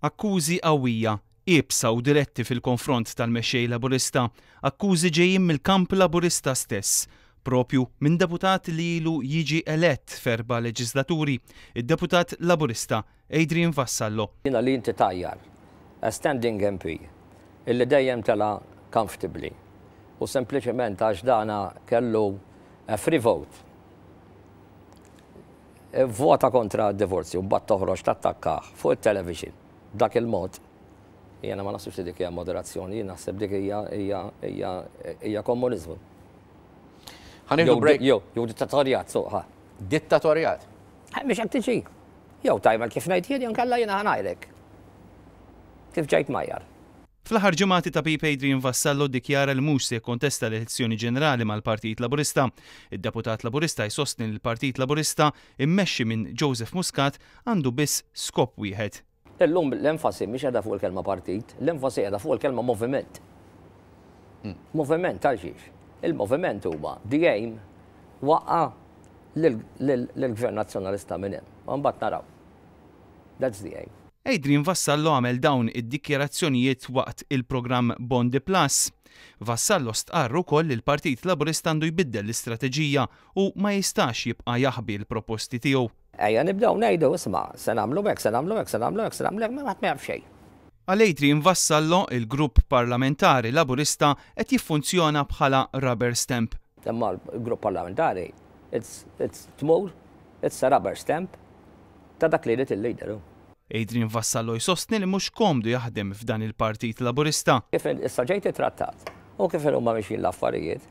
Akkużi qawwija ibsa u diretti fil-konfront tal-mexxej laburista, akkużi ġejjin mill-kamp laburista stess, propju minn deputat li ilu jiġi elett ferba leġislaturi, id-deputat laburista Adrian Vassallo. Jina li inti tajjar, a standing MP, illi dejjem tela comfortably u sempliciment għax dana kellu a free vote. E vota kontra divorzju, bat toħroġ tattakkaħ fuq il-television dak il-mod. Jena ma nasibx li dik hija moderazzjoni, jena naħseb dik hija komuniżmu. Ħanieħdu break. Jew, jew dittatorjat, soqa. Dittatorjat. Biex hekk tiġi. Jew tajma kif ngħid jien kalla jiena ħanajlek. Kif ġajt majjar. Fl-aħħar ġimgħati ta' Pipe Adrian Vassallo dikjara l mux se jkontesta l-elezzjoni ġenerali mal-Partit Laburista. Id-deputat Laburista jsostni l-Partit Laburista immexxi minn Joseph Muscat għandu biss skop wieħed Illum l-enfasi mhix qiegħda fuq il-kelma partit, l-enfasi qiegħda fuq il-kelma moviment. Hmm. Moviment tal Il-moviment huwa the aim waqqa lill-Gvern Nazzjonalista minn hemm. Mbagħad naraw. That's the aim. Adrian Vassallo għamel dawn id-dikjerazzjonijiet waqt il-programm Bondi Plus. Vassallo stqarru koll il-Partit Laburist għandu jbiddel l-istrateġija u ma jistax jibqa jaħbi l-proposti tiegħu. Ejja nibdaw ngħidu isma' se nagħmlu hekk, se nagħmlu hekk, se nagħmlu hekk, se nagħmlu hekk, ma xejn. Għalejtri invassallo il-grupp parlamentari laburista qed jiffunzjona bħala rubber stamp. Temma l-grupp parlamentari, it's, it's tmur, it's a rubber stamp, ta' dak li jrid il-lideru. Adrian Vassallo jsostni li mhux komdu jaħdem f'dan il-Partit Laburista. Kif issa ġejt trattat u kif huma mixin l-affarijiet,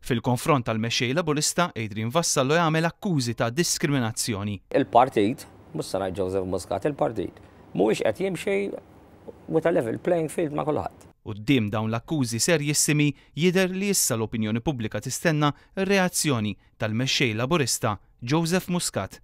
Fil-konfront tal-mexxej laburista, Adrian Vassallo jagħmel akkużi ta' diskriminazzjoni. Il-partit, mhux sanaj Joseph Muscat, il-partit, mhuwiex qed jimxej with a level playing field ma' kulħadd. U d-dim dawn l-akkużi serjissimi jider li issa l-opinjoni pubblika tistenna reazzjoni tal-mexxej laburista Joseph Muscat